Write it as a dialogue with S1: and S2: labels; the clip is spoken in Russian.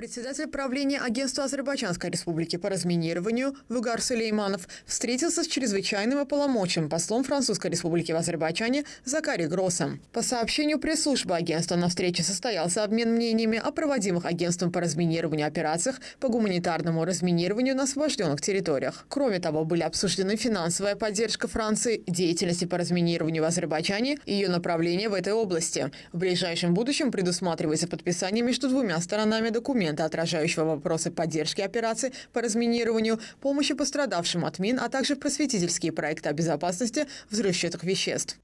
S1: Председатель правления Агентства Азербайджанской Республики по разминированию Вугар Сулейманов встретился с чрезвычайным и послом Французской Республики в Азербайджане Закари Гроссом. По сообщению пресс-службы агентства на встрече состоялся обмен мнениями о проводимых агентством по разминированию операциях по гуманитарному разминированию на освобожденных территориях. Кроме того, были обсуждены финансовая поддержка Франции, деятельности по разминированию в Азербайджане и ее направление в этой области. В ближайшем будущем предусматривается подписание между двумя сторонами документа документа, отражающего вопросы поддержки операции по разминированию, помощи пострадавшим от мин, а также просветительские проекты о безопасности взрывчатых веществ.